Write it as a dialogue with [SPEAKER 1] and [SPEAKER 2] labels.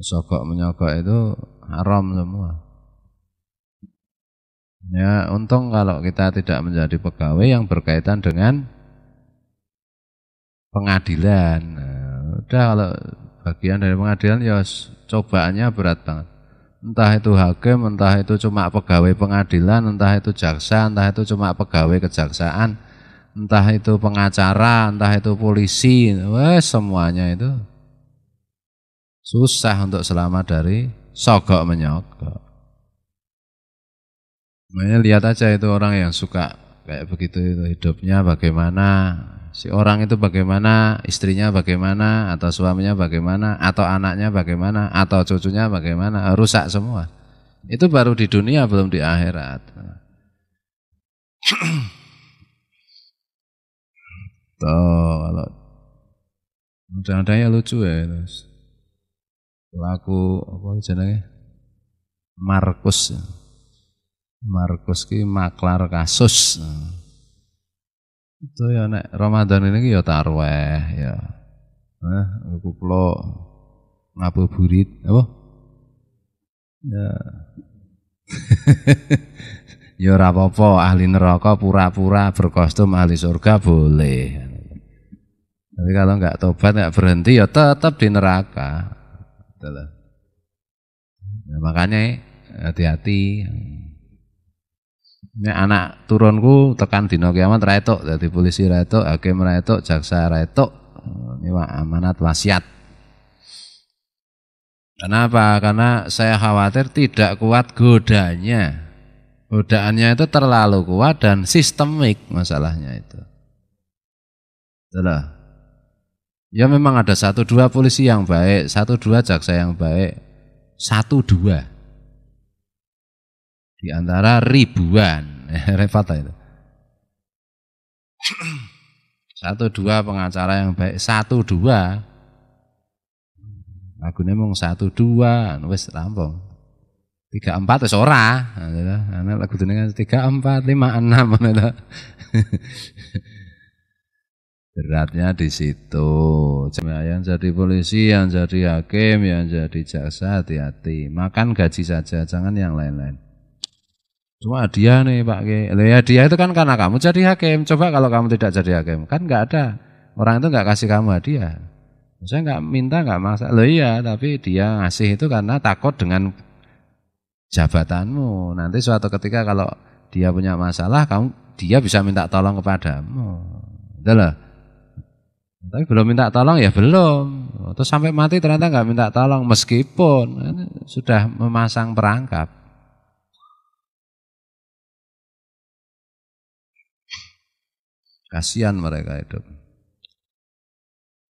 [SPEAKER 1] Sokok menyokok itu haram semua. Ya, untung kalau kita tidak menjadi pegawai yang berkaitan dengan pengadilan. Nah, udah kalau bagian dari pengadilan ya cobaannya berat banget. Entah itu hakim, entah itu cuma pegawai pengadilan, entah itu jaksa, entah itu cuma pegawai kejaksaan, entah itu pengacara, entah itu polisi, wes semuanya itu Susah untuk selamat dari sogok menyogok. Makanya lihat aja itu orang yang suka kayak begitu itu hidupnya bagaimana, si orang itu bagaimana, istrinya bagaimana, atau suaminya bagaimana, atau anaknya bagaimana, atau cucunya bagaimana, rusak semua. Itu baru di dunia belum di akhirat. Tuh, kalau mudah-mudahan ya lucu ya. itu laku apa jenenge Markus Markus ki maklar kasus itu ya nek Ramadan ini ya tarweh ya nah aku kulo ngabuburit apa ya ya ora apa-apa ahli neraka pura-pura berkostum ahli surga boleh tapi kalau nggak tobat nggak berhenti ya tetap di neraka Gitu Nah, makanya eh, hati-hati. Ini anak turunku tekan dino kiamat raito dari polisi raito hakim raito jaksa raito Ini amanat wasiat. Kenapa? Karena saya khawatir tidak kuat godanya. Godaannya itu terlalu kuat dan sistemik masalahnya itu. Itulah. Ya memang ada satu dua polisi yang baik, satu dua jaksa yang baik, satu dua di antara ribuan repot itu. Satu dua pengacara yang baik, satu dua lagu mung satu dua anu wes rampung tiga empat itu ora anak gitu. nah, lagu dengan tiga empat lima enam gitu. beratnya di situ yang jadi polisi yang jadi hakim yang jadi jaksa hati-hati makan gaji saja jangan yang lain-lain cuma dia nih pak K ya dia itu kan karena kamu jadi hakim coba kalau kamu tidak jadi hakim kan nggak ada orang itu nggak kasih kamu hadiah saya nggak minta nggak masa lo iya tapi dia ngasih itu karena takut dengan jabatanmu nanti suatu ketika kalau dia punya masalah kamu dia bisa minta tolong kepadamu itu tapi belum minta tolong ya belum. Terus sampai mati ternyata nggak minta tolong meskipun sudah memasang perangkap. Kasihan mereka hidup.